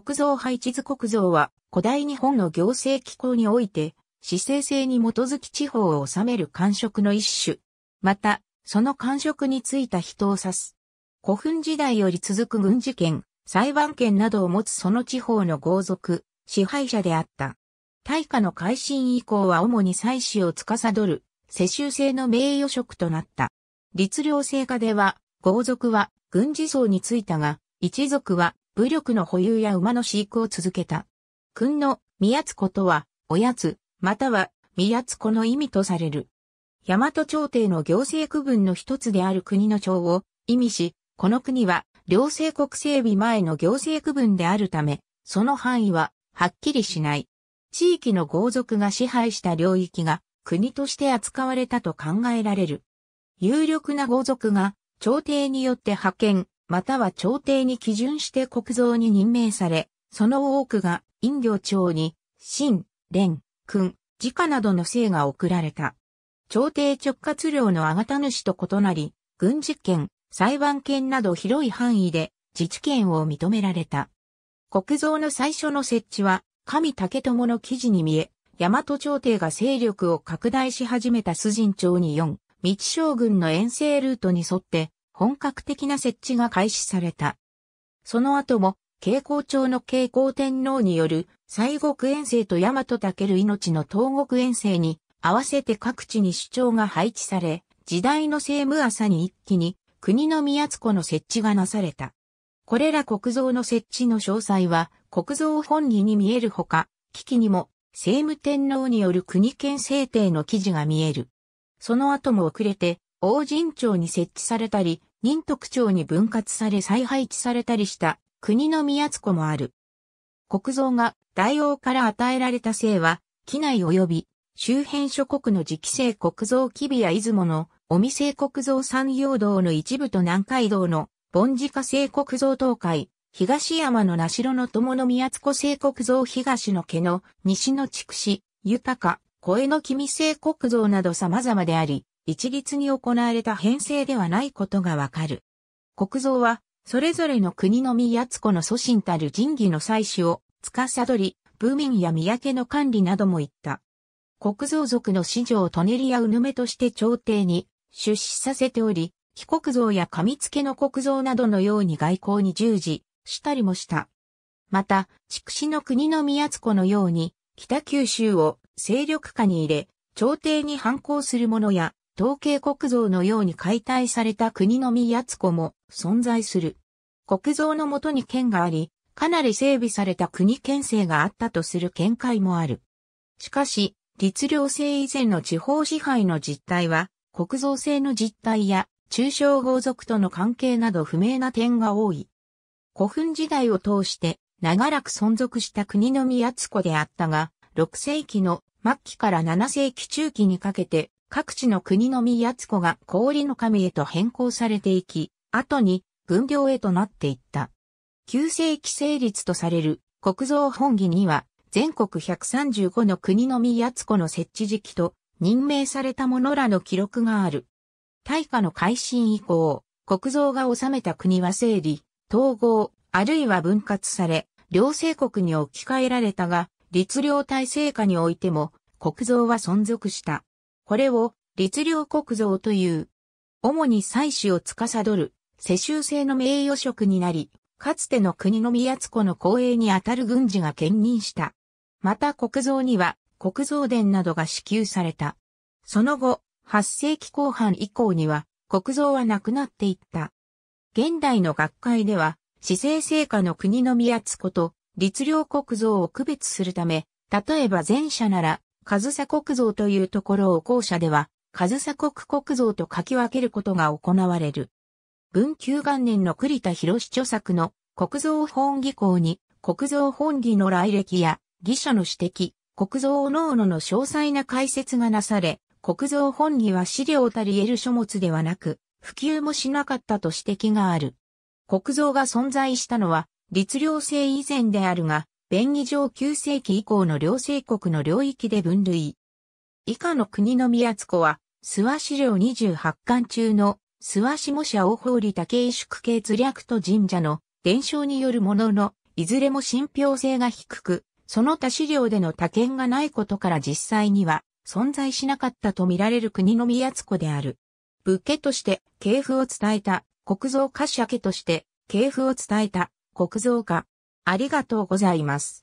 国造配置図国造は古代日本の行政機構において、市政制に基づき地方を治める官職の一種。また、その官職についた人を指す。古墳時代より続く軍事権、裁判権などを持つその地方の豪族、支配者であった。大化の改新以降は主に祭祀を司る、世襲制の名誉職となった。律令制下では、豪族は軍事層についたが、一族は武力の保有や馬の飼育を続けた。君の宮津子とは、おやつ、または宮津子の意味とされる。大和朝廷の行政区分の一つである国の長を意味し、この国は両政国整備前の行政区分であるため、その範囲ははっきりしない。地域の豪族が支配した領域が国として扱われたと考えられる。有力な豪族が朝廷によって派遣、または朝廷に基準して国蔵に任命され、その多くが、陰領朝に、新、連、君、自家などの姓が送られた。朝廷直轄領のあがた主と異なり、軍事権、裁判権など広い範囲で自治権を認められた。国蔵の最初の設置は、神武友の記事に見え、大和朝廷が勢力を拡大し始めた崇神に4、道将軍の遠征ルートに沿って、本格的な設置が開始された。その後も、慶光町の慶光天皇による西国遠征と大和る命の東国遠征に合わせて各地に主張が配置され、時代の政務朝に一気に国の宮津湖の設置がなされた。これら国像の設置の詳細は国像本義に見えるほか、危機にも政務天皇による国権制定の記事が見える。その後も遅れて、王神町に設置されたり、仁徳町に分割され再配置されたりした国の宮津湖もある。国蔵が大王から与えられた姓は、機内及び周辺諸国の磁気性国蔵木部や出雲のお店国蔵産業道の一部と南海道の凡自化製国蔵東海、東山の名城の友の宮津湖製国蔵東の毛の西の筑紫、豊か、声の君製国蔵など様々であり、一律に行われた編成ではないことがわかる。国蔵は、それぞれの国の宮津子の祖神たる神儀の祭祀を、司り、部民や宮家の管理なども言った。国蔵族の子女をトネリアうぬめとして朝廷に出資させており、帰国蔵や上付の国蔵などのように外交に従事したりもした。また、筑紫の国の宮津子のように、北九州を勢力下に入れ、朝廷に反抗する者や、統計国造のように解体された国のみやつこも存在する。国造のもとに県があり、かなり整備された国県政があったとする見解もある。しかし、律令制以前の地方支配の実態は、国造制の実態や中小豪族との関係など不明な点が多い。古墳時代を通して長らく存続した国の宮津子であったが、6世紀の末期から7世紀中期にかけて各地の国の宮津子が氷の神へと変更されていき、後に分業へとなっていった。旧世紀成立とされる国造本義には、全国135の国の宮津子の設置時期と任命された者らの記録がある。大化の改新以降、国造が治めた国は整理、統合、あるいは分割され、両政国に置き換えられたが、律令体制下においても、国造は存続した。これを律令国造という。主に祭祀を司る世襲制の名誉職になり、かつての国の宮津子の公営にあたる軍事が兼任した。また国造には国造殿などが支給された。その後、8世紀後半以降には国造はなくなっていった。現代の学会では、市政成果の国の宮津子と律令国造を区別するため、例えば前者なら上サ国像というところを校舎では、上サ国国像と書き分けることが行われる。文久元年の栗田博著作の国造本義校に、国造本義の来歴や、義書の指摘、国造おのの詳細な解説がなされ、国造本義は資料たり得る書物ではなく、普及もしなかったと指摘がある。国造が存在したのは、律令制以前であるが、便宜上9世紀以降の両西国の領域で分類。以下の国の宮津湖は、諏訪資料28巻中の諏訪下社大堀竹井宿系図略と神社の伝承によるものの、いずれも信憑性が低く、その他資料での他県がないことから実際には存在しなかったと見られる国の宮津湖である。武家として系譜を伝えた国造家社家として系譜を伝えた国造家ありがとうございます。